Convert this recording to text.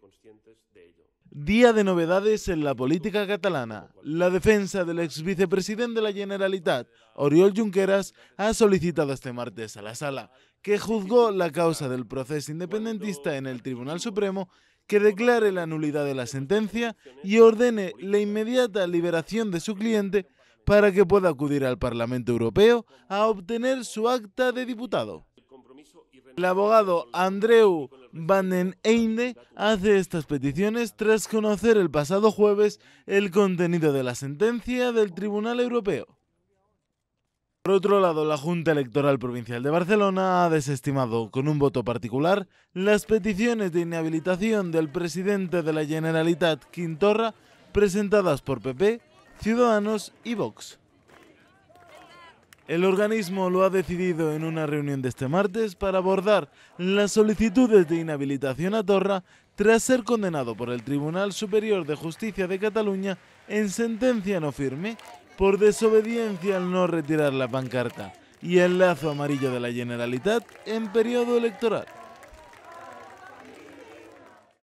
conscientes Día de novedades en la política catalana. La defensa del ex vicepresidente de la Generalitat, Oriol Junqueras, ha solicitado este martes a la sala, que juzgó la causa del proceso independentista en el Tribunal Supremo, que declare la nulidad de la sentencia y ordene la inmediata liberación de su cliente para que pueda acudir al Parlamento Europeo a obtener su acta de diputado. El abogado Andreu Van Einde hace estas peticiones tras conocer el pasado jueves el contenido de la sentencia del Tribunal Europeo. Por otro lado, la Junta Electoral Provincial de Barcelona ha desestimado con un voto particular las peticiones de inhabilitación del presidente de la Generalitat Quintorra presentadas por PP, Ciudadanos y Vox. El organismo lo ha decidido en una reunión de este martes para abordar las solicitudes de inhabilitación a Torra tras ser condenado por el Tribunal Superior de Justicia de Cataluña en sentencia no firme por desobediencia al no retirar la pancarta y el lazo amarillo de la Generalitat en periodo electoral.